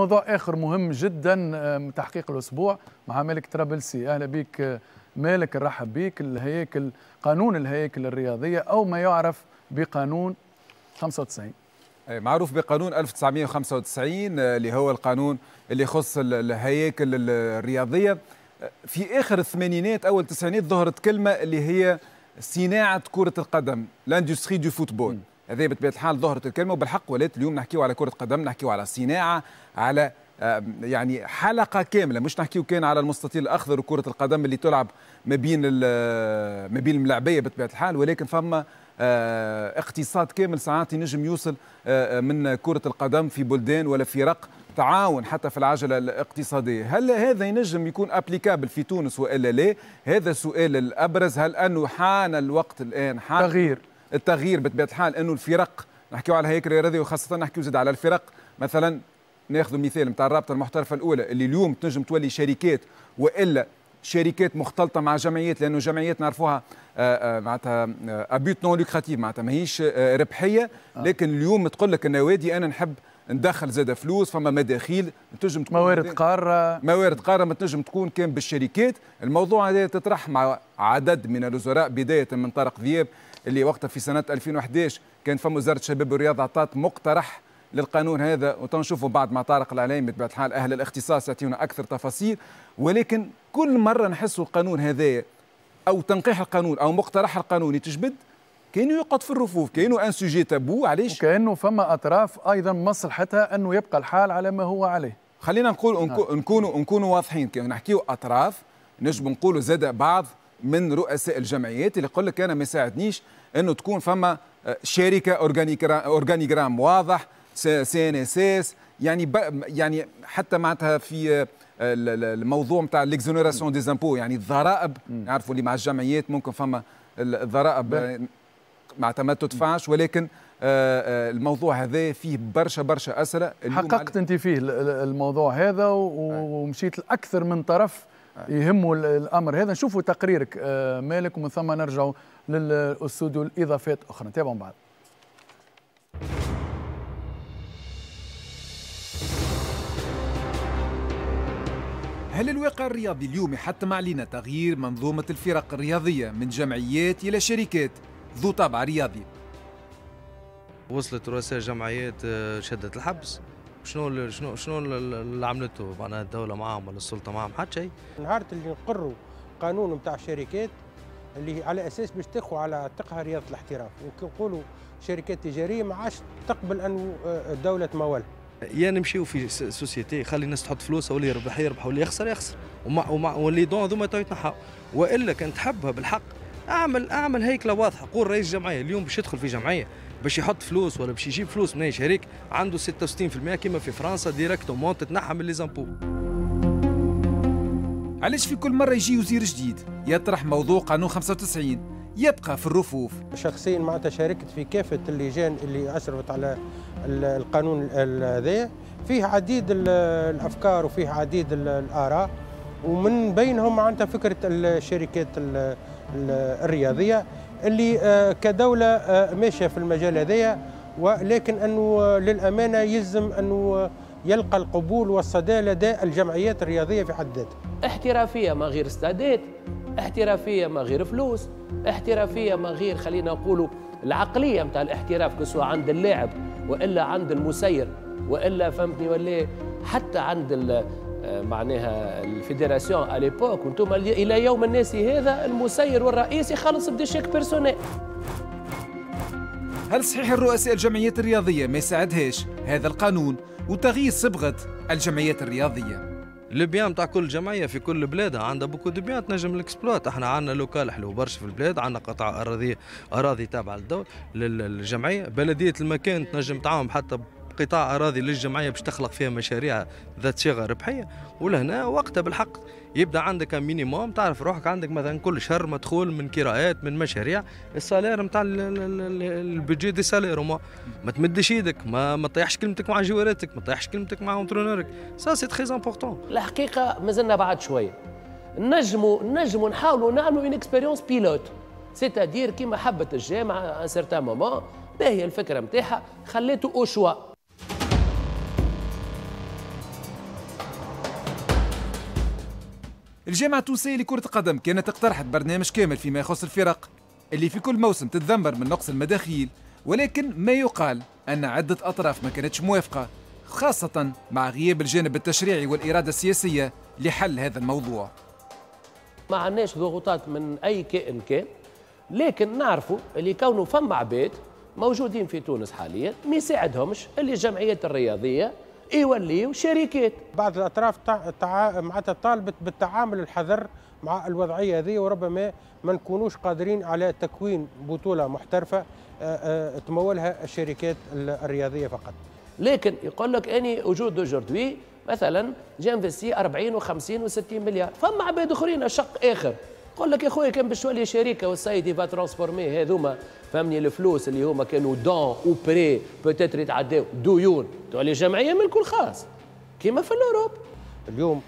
موضوع اخر مهم جدا آه، تحقيق الاسبوع مع مالك ترابلسي اهلا بك آه، مالك نرحب بك الهياكل قانون الهياكل الرياضيه او ما يعرف بقانون 95 معروف بقانون 1995 آه، اللي هو القانون اللي يخص الهياكل الرياضيه في اخر الثمانينات اول التسعينات ظهرت كلمه اللي هي صناعه كره القدم لاندستري دو فوتبول هذه بطبيعه الحال ظهرت الكلمه وبالحق ولات اليوم نحكيو على كره قدم نحكيو على صناعه على يعني حلقه كامله مش نحكيو كان على المستطيل الاخضر وكره القدم اللي تلعب ما بين آه، ما بين الملعبية بطبيعه الحال ولكن فما آه، اقتصاد كامل ساعات ينجم يوصل آه، من كره القدم في بلدان ولا فرق تعاون حتى في العجله الاقتصاديه هل هذا ينجم يكون ابليكابل في تونس والا لا هذا السؤال الابرز هل انه حان الوقت الان حان تغيير التغيير بطبيعه الحال انه الفرق نحكيو على الهيكل الرياضي وخاصه نحكيو زاد على الفرق مثلا ناخذ مثال نتاع الرابطه المحترفه الاولى اللي اليوم تنجم تولي شركات والا شركات مختلطه مع جمعيات لانه جمعيات نعرفوها آه، آه، معناتها ابيوت نون لوكراتيف معناتها ماهيش آه، ربحيه لكن اليوم تقول لك النوادي انا نحب ندخل زاد فلوس فما مداخيل تنجم تكون موارد قاره موارد قاره ما تنجم تكون كان بالشركات الموضوع هذا تطرح مع عدد من الوزراء بدايه من طارق ذياب اللي وقتها في سنه 2011 كان فما وزاره الشباب والرياضه عطات مقترح للقانون هذا وتنشوفوا بعد ما طارق العليم بطبيعه الحال اهل الاختصاص يعطيونا اكثر تفاصيل ولكن كل مره نحسوا القانون هذا او تنقيح القانون او مقترح القانون يتجبد كانه يقعد في الرفوف كانه ان سوجي تابو علاش وكانه فما اطراف ايضا مصلحتها انه يبقى الحال على ما هو عليه خلينا نقول نعم. نكونوا نكونوا واضحين كي نحكيو اطراف نجم نقولوا زاد بعض من رؤساء الجمعيات اللي يقول لك انا ما يساعدنيش انه تكون فما آه، شركه اورجانيجرام واضح سي ان اس اس يعني يعني حتى معناتها في آه، الموضوع نتاع ليكزونيراسيون دي زامبو يعني الضرائب نعرفوا اللي مع الجمعيات ممكن فما الضرائب آه، معناتها ما تدفعش ولكن الموضوع هذا فيه برشا برشا اسئله حققت انت فيه الموضوع هذا نعم. ومشيت لاكثر من طرف يهمه الامر هذا نشوفوا تقريرك آه، مالك ومن ثم نرجعوا للاستوديو الاضافات اخرى تابعوا بعض هل الواقع الرياضي اليوم يحتم علينا تغيير منظومة الفرق الرياضية من جمعيات إلى شركات ذو طابع رياضي؟ وصلت رؤساء جمعيات آه، شدة الحبس شنو شنو شنو اللي عملته معناها الدوله معاهم ولا السلطه معاهم حتى شيء نهار اللي نقروا قانون نتاع الشركات اللي على اساس باش تخو على تقها رياضه الاحتراف نقولوا شركات تجاريه ما عادش تقبل ان آه، الدوله تمول يا يعني نمشيو في سوسيتي خلي الناس تحط فلوسها واللي يربح يربح واللي يخسر يخسر ومع ومع واللي دون هذوما تو والا كان تحبها بالحق اعمل اعمل هيكله واضحه قول رئيس جمعيه اليوم باش يدخل في جمعيه باش يحط فلوس ولا باش يجيب فلوس من اي شريك عنده 66% كما في فرنسا اومون تتنحى من لي زامبو علاش في كل مره يجي وزير جديد يطرح موضوع قانون 95 يبقى في الرفوف شخصيا معناتها شاركت في كافه اللجان اللي اشرفت على القانون هذا فيه عديد الافكار وفيه عديد الاراء ومن بينهم معناتها فكره الشركات الرياضيه اللي آه، كدوله آه، ماشيه في المجال هذايا ولكن انه آه، للامانه يلزم انه يلقى القبول والصدى لدى الجمعيات الرياضيه في حد ذاتها. احترافيه ما غير استادات، احترافيه ما غير فلوس، احترافيه ما غير خلينا نقولوا العقليه نتاع الاحتراف سواء عند اللاعب والا عند المسير والا فهمتني ولا إيه، حتى عند آه، معناها الفيدراسيون على ليبوك وانتم الى يوم الناس هذا المسير والرئيس يخلص بدي شيك بيرسونيل هل صحيح الرؤساء الجمعيات الرياضيه ما يساعدهاش هذا القانون وتغيير صبغه الجمعيات الرياضيه لو بيان تاع كل جمعيه في كل بلاد عندها بوكو دو بيان تنجم الاكسبلوات احنا عندنا لوكال حلو برشا في البلاد عندنا قطع اراضي اراضي تابعه للدول للجمعيه بلديه المكان تنجم تعاون حتى قطاع اراضي للجمعيه باش تخلق فيها مشاريع ذات صيغه ربحيه ولهنا وقتها بالحق يبدا عندك مينيموم تعرف روحك عندك مثلا كل شهر مدخول من كراءات من مشاريع السالير نتاع البيجي دي سالير وما ما تمدش ايدك ما ما تطيحش كلمتك مع جواراتك ما تطيحش كلمتك مع اونترونورك سا سي تري امبورتون الحقيقه مازلنا بعد شويه نجموا نجموا نحاولوا نعملوا اون اكسبيريونس بيلوت سيتادير كيما حبت الجامعه ان سيرتان مومون باهي الفكره نتاعها خليته او شوا الجامعة التونسية لكرة القدم كانت اقترحت برنامج كامل فيما يخص الفرق اللي في كل موسم تتذمر من نقص المداخيل ولكن ما يقال أن عدة أطراف ما كانتش موافقة خاصة مع غياب الجانب التشريعي والإرادة السياسية لحل هذا الموضوع ما عندناش ضغوطات من أي كائن كان لكن نعرفوا اللي كونه فما عباد موجودين في تونس حاليا ما يساعدهمش اللي الجمعيات الرياضيه يوليو شركات بعض الاطراف تع... تع... معناتها طالبت بالتعامل الحذر مع الوضعيه هذه وربما ما نكونوش قادرين على تكوين بطوله محترفه آه، آه، تمولها الشركات الرياضيه فقط لكن يقول لك اني وجود اوجوردي مثلا جانفيستي 40 و50 و60 مليار فما عباد اخرين شق اخر قال لك يا خويا كان باش تولي شركه والسيد يبا ترانسفورمي هذوما فهمني الفلوس اللي هما كانوا دون او بري بوتيتر يتعداو ديون تولي جمعيه ملك خاص كيما في الاوروب اليوم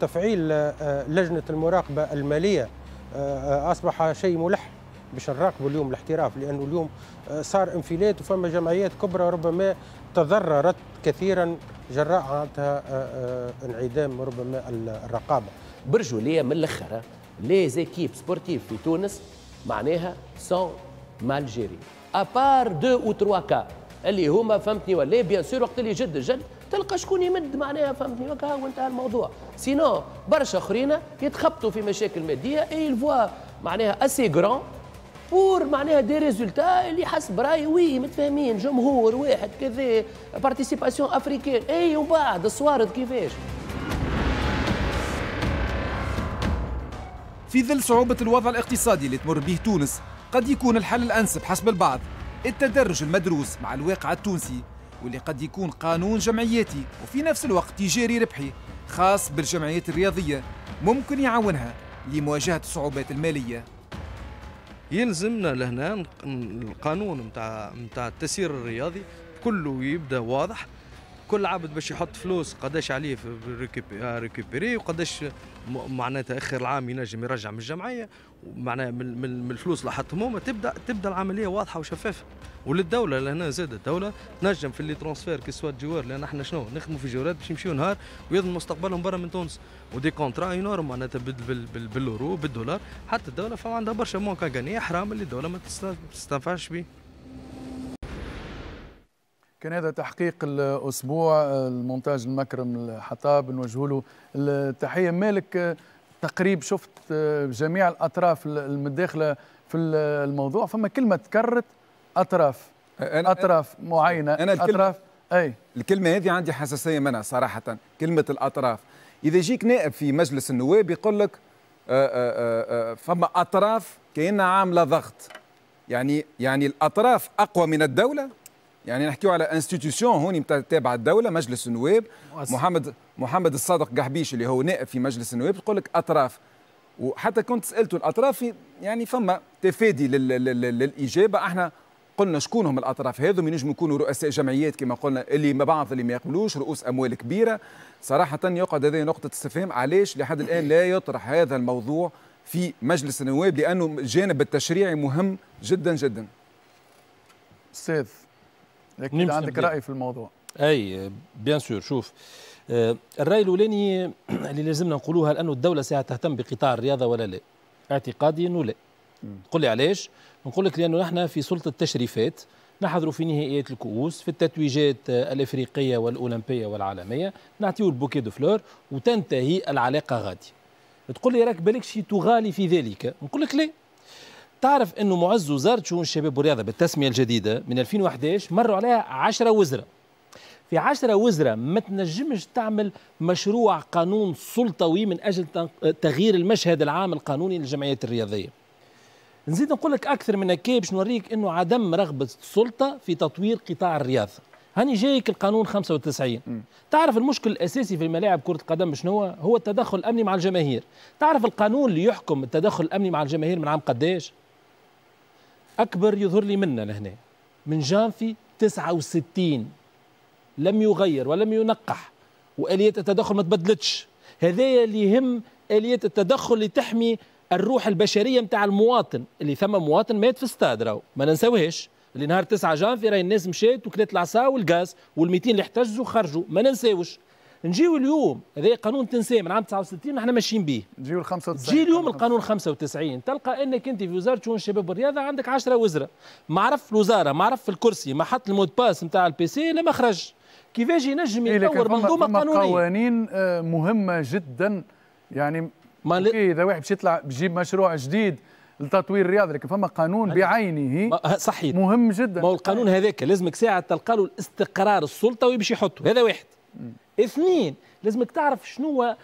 تفعيل آه، لجنه المراقبه الماليه آه، آه، اصبح شيء ملح باش نراقبوا اليوم الاحتراف لانه اليوم صار انفلات وفما جمعيات كبرى ربما تضررت كثيرا جراء انعدام ربما الرقابه برجوليه من الاخر لي زيكيب سبورتيف في تونس معناها سون مالجيري ابار دو او تروا كا اللي هما فهمتني ولا بيان سور وقت اللي يجد الجد تلقى شكون يمد معناها فهمتني وكا وانتهى الموضوع سينو برشا اخرين يتخبطوا في مشاكل ماديه اي الفوا معناها اسي كرون بور معناها دي ريزولتا اللي حسب رايي وي متفاهمين جمهور واحد كذا بارتيسيباسيون افريكان اي وبعد الصوارد كيفاش في ظل صعوبة الوضع الاقتصادي اللي تمر به تونس قد يكون الحل الأنسب حسب البعض التدرج المدروس مع الواقع التونسي واللي قد يكون قانون جمعياتي وفي نفس الوقت تجاري ربحي خاص بالجمعيات الرياضية ممكن يعاونها لمواجهة الصعوبات المالية يلزمنا لهنا القانون متاع متاع التسيير الرياضي كله يبدا واضح كل عبد باش يحط فلوس قداش عليه آه، ريكوبيري وقداش معناتها اخر العام ينجم يرجع من الجمعيه معناها من الفلوس اللي حطهم هما تبدا تبدا العمليه واضحه وشفافه وللدوله لهنا زاد الدوله تنجم في اللي ترونسفير كي سوا جوار لان احنا شنو نخدموا في جوارات باش يمشيو نهار ويضمن مستقبلهم برا من تونس ودي كونترا اينورم معناتها بالورو بالدولار حتى الدوله فما عندها برشا مونكا غانيه حرام اللي الدوله ما تستنفعش بيه كان هذا تحقيق الاسبوع المونتاج المكرم الحطاب نوجه له التحيه مالك تقريب شفت جميع الاطراف المداخله في الموضوع فما كلمه تكررت اطراف أنا اطراف معينه أنا الكلمة اطراف اي الكلمه هذه عندي حساسيه منها صراحه كلمه الاطراف اذا جيك نائب في مجلس النواب يقول لك آه، آه، آه، فما اطراف كانها عامله ضغط يعني يعني الاطراف اقوى من الدوله يعني نحكيو على انستيتيوشن هوني تابع الدوله مجلس النواب محمد محمد الصادق قحبيش اللي هو نائب في مجلس النواب تقول لك اطراف وحتى كنت سالته الاطراف يعني فما تفادي للاجابه احنا قلنا شكون هم الاطراف هذو ينجموا يكونوا رؤساء جمعيات كما قلنا اللي ما بعض اللي ما يقبلوش رؤوس اموال كبيره صراحه يقعد هذه نقطه استفهام علاش لحد الان لا يطرح هذا الموضوع في مجلس النواب لانه الجانب التشريعي مهم جدا جدا استاذ لكن عندك راي في الموضوع اي بيان سور شوف آه، الراي الاولاني اللي لازمنا نقولوها هل انه الدوله ساعه تهتم بقطاع الرياضه ولا لا؟ اعتقادي انه لا. تقول لي علاش؟ نقول لك لانه نحن في سلطه التشريفات نحضروا في نهائيات الكؤوس في التتويجات الافريقيه والاولمبيه والعالميه نعطيو البوكي دو فلور وتنتهي العلاقه غادي. تقول لي راك بالك شي تغالي في ذلك؟ نقول لك لا تعرف انه معز وزاره شؤون الشباب والرياضه بالتسميه الجديده من 2011 مروا عليها 10 وزراء في 10 وزراء ما تنجمش تعمل مشروع قانون سلطوي من اجل تغيير المشهد العام القانوني للجمعيات الرياضيه نزيد نقول لك اكثر من هكا باش نوريك انه عدم رغبه السلطه في تطوير قطاع الرياضه هاني جايك القانون 95 م. تعرف المشكل الاساسي في الملاعب كره القدم شنو هو هو التدخل الامني مع الجماهير تعرف القانون اللي يحكم التدخل الامني مع الجماهير من عام قداش اكبر يظهر لي منا لهنا من جانفي 69 لم يغير ولم ينقح واليات التدخل ما تبدلتش هذايا اللي يهم اليات التدخل اللي تحمي الروح البشريه نتاع المواطن اللي ثم مواطن مات في استاد راهو ما ننساوهش اللي نهار 9 جانفي راهي الناس مشات وكلات العصا والغاز وال200 اللي احتجزوا خرجوا ما ننساوش نجيو اليوم هذا قانون تنساه من عام 69 نحن ماشيين به نجيو ال 95 تجي اليوم القانون 95 تلقى انك انت في وزاره شؤون الشباب والرياضه عندك 10 وزراء ما عرف الوزاره ما عرف الكرسي ما حط المود باس نتاع البي سي لما خرج كيفاش ينجم يطور منظومه قانونيه قوانين آه، مهمه جدا يعني ما اذا واحد باش يطلع بجيب مشروع جديد لتطوير الرياضه لكن فما قانون بعينه آه، صحيح مهم جدا ما هو القانون هذاك لازمك ساعه تلقى له الاستقرار السلطوي باش يحطه هذا واحد اثنين لازمك تعرف شنو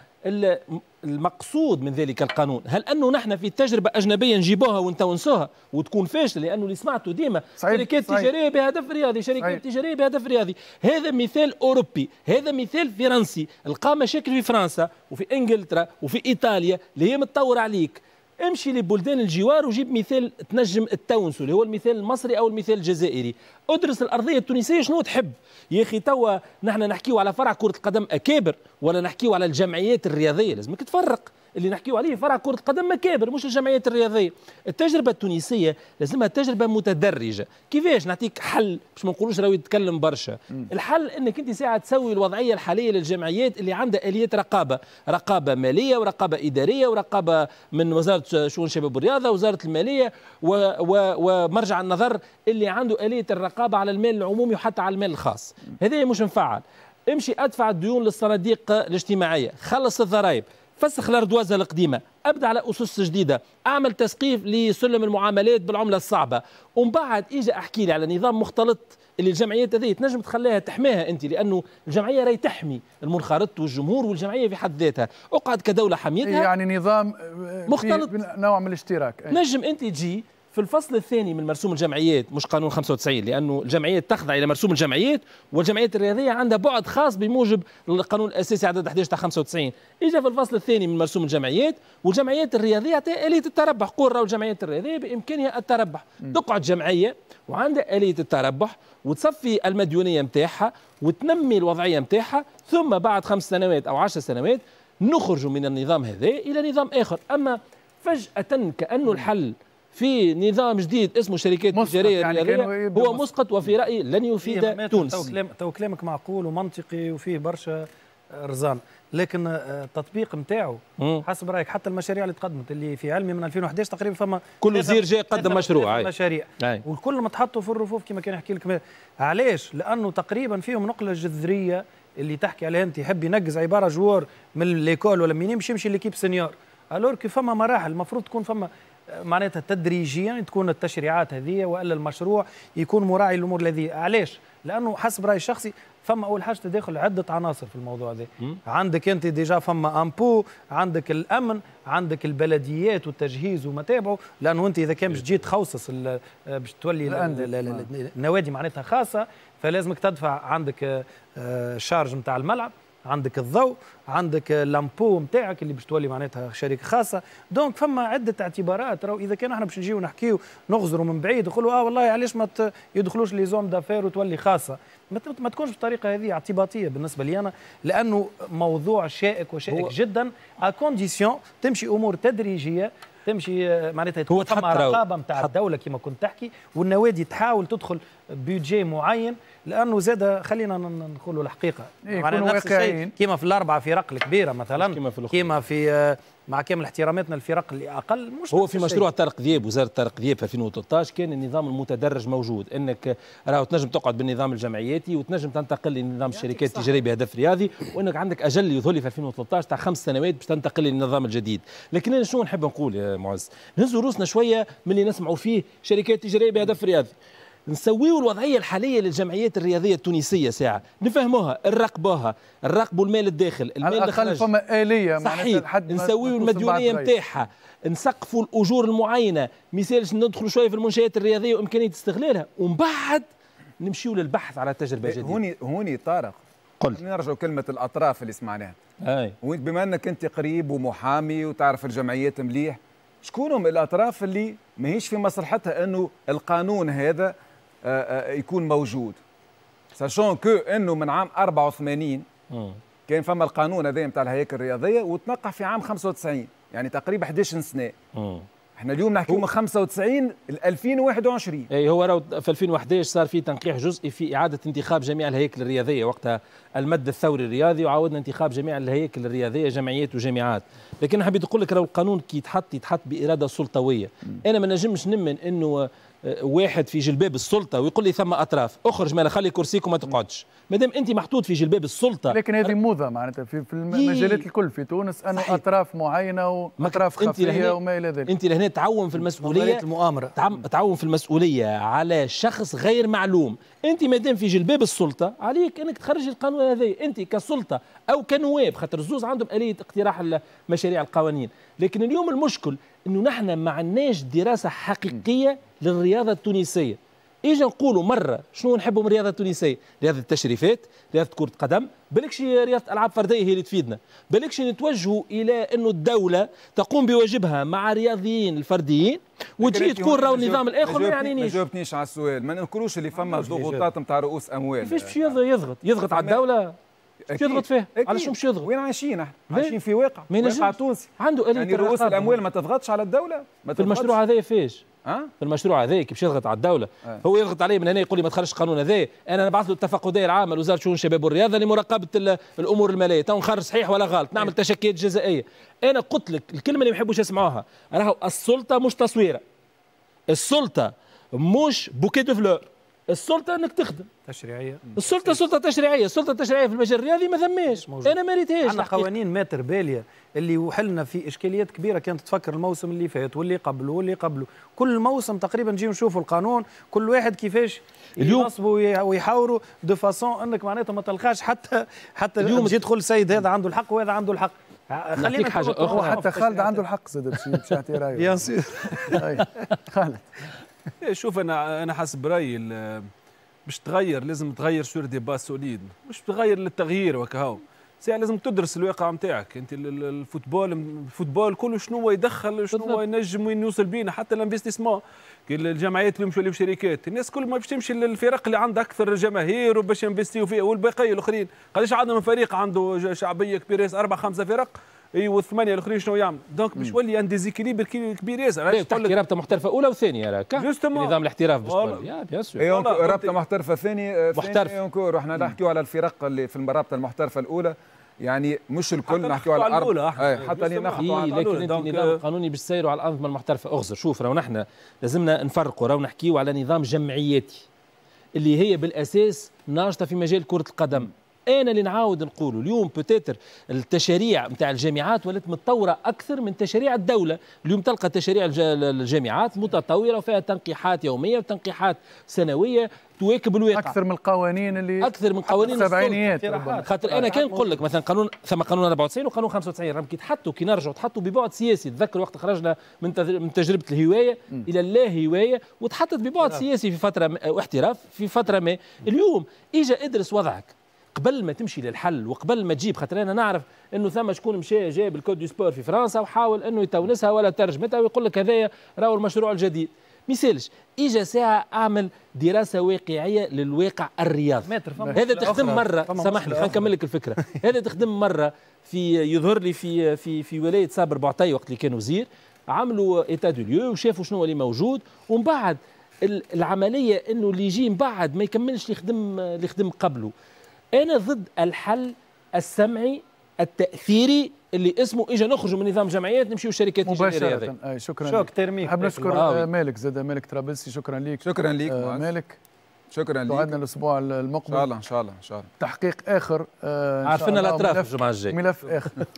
المقصود من ذلك القانون هل انه نحن في تجربه اجنبيه نجيبوها ونتونسوها وتكون فاشله لانه اللي سمعته ديما شركات تجاريه بهدف رياضي شركات تجاريه بهدف رياضي هذا مثال اوروبي هذا مثال فرنسي لقى مشاكل في فرنسا وفي انجلترا وفي ايطاليا اللي هي متطوره عليك امشي لبلدان الجوار وجيب مثال تنجم التونس اللي هو المثال المصري او المثال الجزائري ادرس الارضيه التونسيه شنو تحب يا اخي توا نحن نحكيو على فرع كره القدم اكابر ولا نحكيو على الجمعيات الرياضيه لازمك تفرق اللي نحكيو عليه فرع كرة القدم مكابر مش الجمعيات الرياضية التجربة التونسية لازمها تجربة متدرجة كيفاش نعطيك حل باش ما نقولوش راهو يتكلم برشا الحل انك انت ساعة تسوي الوضعية الحالية للجمعيات اللي عندها آلية رقابة رقابة مالية ورقابة إدارية ورقابة من وزارة شؤون الشباب والرياضة وزارة المالية و... و... ومرجع النظر اللي عنده آلية الرقابة على المال العمومي وحتى على المال الخاص هذا مش مفعل امشي ادفع الديون للصناديق الاجتماعيه خلص الضرائب فسخ الاردوازه القديمه ابدا على اسس جديده اعمل تسقيف لسلم المعاملات بالعمله الصعبه ومن بعد اجي احكي لي على نظام مختلط اللي الجمعيات هذه تنجم تخليها تحميها انت لانه الجمعيه راهي تحمي المنخرط والجمهور والجمعيه في حد ذاتها اقعد كدوله حميتها يعني نظام آه، مختلط نوع من الاشتراك إيه. نجم انت تجي في الفصل الثاني من مرسوم الجمعيات مش قانون 95 لانه الجمعيات تخضع الى مرسوم الجمعيات والجمعيات الرياضيه عندها بعد خاص بموجب القانون الاساسي عدد 11 تاع 95 اجى في الفصل الثاني من مرسوم الجمعيات والجمعيات الرياضيه عطيها اليه التربح قول راهو الجمعيات الرياضيه بامكانها التربح تقعد جمعيه وعندها اليه التربح وتصفي المديونيه نتاعها وتنمي الوضعيه نتاعها ثم بعد خمس سنوات او عشر سنوات نخرج من النظام هذا الى نظام اخر اما فجاه كانه الحل في نظام جديد اسمه شركات تجارية يعني الرياضيه هو مسقط وفي رايي لن يفيد إيه، تونس تو كلامك معقول ومنطقي وفيه برشا آه، رزان لكن آه، التطبيق نتاعو حسب رايك حتى المشاريع اللي تقدمت اللي في علمي من 2011 تقريبا فما كل وزير جاي قدم مشروع مشاريع والكل متحطوا في الرفوف كما كان يحكي لك علاش لانه تقريبا فيهم نقله جذريه اللي تحكي عليها انت يحب ينقز عباره جوار من ليكول ولا منين يمشي يمشي ليكيب سينيور الور كي فما مراحل المفروض تكون فما معناتها تدريجيا تكون التشريعات هذه والا المشروع يكون مراعي للامور هذه علاش لانه حسب رايي الشخصي فما اول حاجه تداخل عده عناصر في الموضوع هذا عندك انت ديجا فما امبو عندك الامن عندك البلديات والتجهيز وما تابعه لانه انت اذا كان باش تجي تخصص باش تولي آه. النوادي معناتها خاصه فلازمك تدفع عندك آه، شارج نتاع الملعب عندك الضوء عندك اللامبو نتاعك اللي باش تولي معناتها شركه خاصه دونك فما عده اعتبارات راهو اذا كان احنا باش نجيو نحكيو نغزروا من بعيد نقولوا اه والله علاش ما يدخلوش لي زوم دافير وتولي خاصه ما تكونش بالطريقه هذه اعتباطيه بالنسبه لي انا لانه موضوع شائك وشائك جدا ا كونديسيون تمشي امور تدريجيه تمشي آه، معناتها هو ثم رقابه نتاع الدوله كما كنت تحكي والنوادي تحاول تدخل بيجي معين لانه زاد خلينا نقولوا الحقيقه إيه معناتها نفس الشيء كما في الاربعه في رقل كبيره مثلا كيما في, كيما في آه، مع كامل احتراماتنا الفرق اللي اقل مش هو في مشروع طارق ذياب وزاره طارق ذياب في 2013 كان النظام المتدرج موجود انك راهو تنجم تقعد بالنظام الجمعياتي وتنجم تنتقل لنظام الشركات التجاريه بهدف رياضي وانك عندك اجل يظهر في 2013 تاع خمس سنوات باش تنتقل للنظام الجديد لكن انا شنو نحب نقول يا معز نهزوا روسنا شويه من اللي نسمعوا فيه شركات تجاريه بهدف رياضي نسويو الوضعيه الحاليه للجمعيات الرياضيه التونسيه ساعه نفهموها نراقبوها نراقبوا المال الداخل المال على الاقل فما اليه صحيح نسويو المديونيه نتاعها نسقفوا الاجور المعينه ما يسالش ندخلوا شويه في المنشات الرياضيه وامكانيه استغلالها ومن بعد نمشيو للبحث على تجربه جديده هوني هوني طارق قلت نرجع كلمه الاطراف اللي سمعناها اي بما انك انت قريب ومحامي وتعرف الجمعيات مليح شكون هم الاطراف اللي ماهيش في مصلحتها انه القانون هذا آه، آه، يكون موجود ساشون كو انه من عام 84 كان فما القانون هذا نتاع الهياكل الرياضيه وتنقح في عام 95 يعني تقريبا 11 سنه احنا اليوم نحكي من 95 ل 2021 اي هو راهو في 2011 صار في تنقيح جزئي في اعاده انتخاب جميع الهياكل الرياضيه وقتها المد الثوري الرياضي وعاودنا انتخاب جميع الهياكل الرياضيه جمعيات وجامعات لكن حبيت نقول لك راهو القانون كي يتحط يتحط باراده سلطويه انا ما نجمش نمن انه واحد في جلباب السلطه ويقول لي ثم اطراف اخرج مالا خلي كرسيك وما تقعدش مادام انت محطوط في جلباب السلطه لكن هذه موضه معناتها في, في المجالات إيه. الكل في تونس صحيح. اطراف معينه واطراف خفيه وما الى ذلك انت لهنا تعوم في المسؤوليه المؤامره تعوم في المسؤوليه على شخص غير معلوم انت مادام في جلباب السلطه عليك انك تخرج القانون هذا انت كسلطه او كنواب خاطر الزوز عندهم اليه اقتراح مشاريع القوانين لكن اليوم المشكل انه نحن ما عندناش دراسه حقيقيه للرياضه التونسيه اجا نقولوا مره شنو نحبوا من الرياضه التونسيه رياضه التشريفات رياضه كره قدم بالكش رياضه العاب فرديه هي اللي تفيدنا بالكش نتوجهوا الى انه الدوله تقوم بواجبها مع الرياضيين الفرديين وتجي تقول راهو النظام الاخر ما يعنينيش ما جاوبتنيش على السؤال ما نذكروش اللي فما ضغوطات نتاع رؤوس اموال كيفاش باش يضغط يضغط على الدوله شو يضغط فيها علاش مش يضغط وين عايشين احنا عايشين في واقع واقع تونسي عنده يعني رؤوس الاموال ما تضغطش على الدوله ما في المشروع هذا فاش أه؟ في المشروع هذاك باش يضغط على الدوله أه؟ هو يضغط عليه من هنا يقول لي ما تخرجش القانون هذا انا نبعث له التفقديه العامه لوزاره الشؤون الشباب والرياضه لمراقبه الامور الماليه تو نخرج صحيح ولا غلط نعمل إيه. تشكيات جزائيه انا قلت لك الكلمه اللي ما يحبوش يسمعوها راهو السلطه مش تصويره السلطه مش بوكيت فلور السلطه انك تخدم تشريعيه السلطه سلطه تشريعيه السلطه التشريعيه في المجال الرياضي ما ثماش انا ما ريتهاش عندنا قوانين ماتر باليه اللي وحلنا في اشكاليات كبيره كانت تفكر الموسم اللي فات واللي قبله واللي قبله كل موسم تقريبا نجي نشوفوا القانون كل واحد كيفاش ينصبوا ويحاوروا دو فاسون انك معناته ما تلقاش حتى حتى اليوم يدخل السيد هذا عنده الحق وهذا عنده الحق خلينا حاجه اخرى حتى خالد عنده الحق زاد باش يعطي رايه يا طيب. سيدي خالد إيه، شوف انا انا حسب رايي باش تغير لازم تغير سور دي باس سوليد مش تغير للتغيير وكهو سي لازم تدرس الواقع نتاعك انت الفوتبول الفوتبول كله شنو هو يدخل شنو هو ينجم وين يوصل بينا حتى الانفستيسمون الجمعيات اللي يمشوا للشركات الناس كل ما باش تمشي للفرق اللي عندها اكثر جماهير وباش ينفستيو فيها والبقيه الاخرين قداش عندهم فريق عنده شعبيه كبيره اربع خمسه فرق اي والثمانيه الاخرين شنو يعمل دونك باش يولي ان ديزيكيليبر كبير ياسر علاش تحكي رابطه محترفه اولى وثانيه راك نظام الاحتراف باش تولي بيان سور رابطه محترفه ثانيه آه، محترف احنا نحكيو على الفرق اللي في الرابطه المحترفه الاولى يعني مش الكل نحكيو على الارض آه، حتى اللي ناخذوا على الأرض. لكن انت نظام آه. قانوني باش يسيروا على الانظمه المحترفه اغزر شوف راهو نحن لازمنا نفرقوا راهو نحكيو على نظام جمعياتي اللي هي بالاساس ناشطه في مجال كره القدم انا اللي نعاود نقوله اليوم بوتيتر التشاريع نتاع الجامعات ولات متطوره اكثر من تشاريع الدوله اليوم تلقى تشاريع الجامعات متطوره وفيها تنقيحات يوميه وتنقيحات سنويه تواكب الواقع اكثر من القوانين اللي اكثر من قوانين السبعينيات خاطر انا كان نقول لك مثلا قانون ثم قانون 94 وقانون 95 راهم كي تحطوا كي نرجعوا تحطوا ببعد سياسي تذكر وقت خرجنا من من تجربه الهوايه م. الى اللا هوايه وتحطت ببعد نعم. سياسي في فتره واحتراف في فتره ما اليوم اجا ادرس وضعك قبل ما تمشي للحل وقبل ما تجيب خاطر انا نعرف انه ثم شكون مشى جاب الكود دو سبور في فرنسا وحاول انه يتونسها ولا ترجمتها ويقول لك هذايا راهو المشروع الجديد ما يسالش اجا ساعه اعمل دراسه واقعيه للواقع الرياضي هذا تخدم مره سامحني خلينا نكمل لك الفكره هذا تخدم مره في يظهر لي في في في ولايه صابر بعطي وقت اللي كان وزير عملوا ايتا دو ليو وشافوا شنو اللي موجود ومن بعد العمليه انه اللي يجي من بعد ما يكملش اللي خدم اللي خدم قبله انا ضد الحل السمعي التاثيري اللي اسمه اجى نخرجوا من نظام جمعيات نمشيو شركات مباشره أي شكرا شوك ترميك حاب نشكر آه، مالك زاد مالك ترابلسي شكرا ليك شكرا ليك آه مالك شكرا لك وعدنا الاسبوع المقبل ان شاء الله ان شاء الله ان شاء الله تحقيق اخر آه عرفنا الاطراف الجمعه الجايه ملف اخر